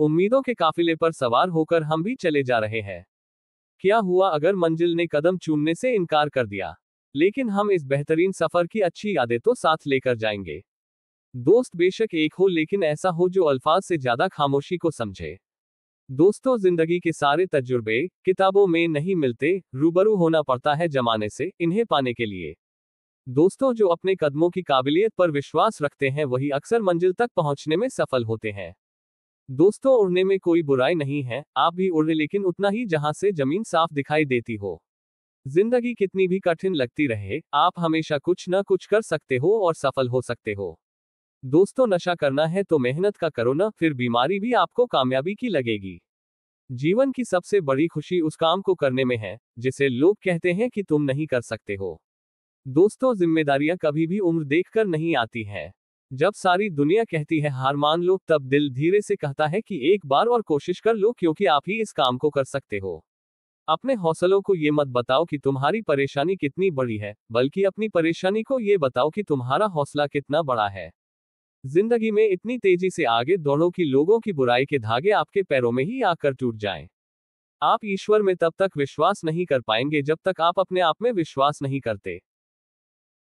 उम्मीदों के काफिले पर सवार होकर हम भी चले जा रहे हैं क्या हुआ अगर मंजिल ने कदम चूमने से इनकार कर दिया लेकिन हम इस बेहतरीन सफर की अच्छी यादें तो साथ लेकर जाएंगे दोस्त बेशक एक हो लेकिन ऐसा हो जो अल्फाज से ज्यादा खामोशी को समझे दोस्तों जिंदगी के सारे तजुर्बे किताबों में नहीं मिलते रूबरू होना पड़ता है जमाने से इन्हें पाने के लिए दोस्तों जो अपने कदमों की काबिलियत पर विश्वास रखते हैं वही अक्सर मंजिल तक पहुंचने में सफल होते हैं दोस्तों उड़ने में कोई बुराई नहीं है आप भी उड़ लेकिन उतना ही जहां से जमीन साफ दिखाई देती हो जिंदगी कितनी भी कठिन लगती रहे आप हमेशा कुछ न कुछ कर सकते हो और सफल हो सकते हो दोस्तों नशा करना है तो मेहनत का करो ना फिर बीमारी भी आपको कामयाबी की लगेगी जीवन की सबसे बड़ी खुशी उस काम को करने में है जिसे लोग कहते हैं कि तुम नहीं कर सकते हो दोस्तों जिम्मेदारियां कभी भी उम्र देखकर नहीं आती हैं जब सारी दुनिया कहती है हार मान लो तब दिल धीरे से कहता है कि एक बार और कोशिश कर लो क्योंकि आप ही इस काम को कर सकते हो अपने हौसलों को ये मत बताओ कि तुम्हारी परेशानी कितनी बड़ी है बल्कि अपनी परेशानी को ये बताओ कि तुम्हारा हौसला कितना बड़ा है जिंदगी में इतनी तेजी से आगे दौड़ो की लोगों की बुराई के धागे आपके पैरों में ही आकर टूट जाएं। आप ईश्वर में तब तक विश्वास नहीं कर पाएंगे जब तक आप अपने आप में विश्वास नहीं करते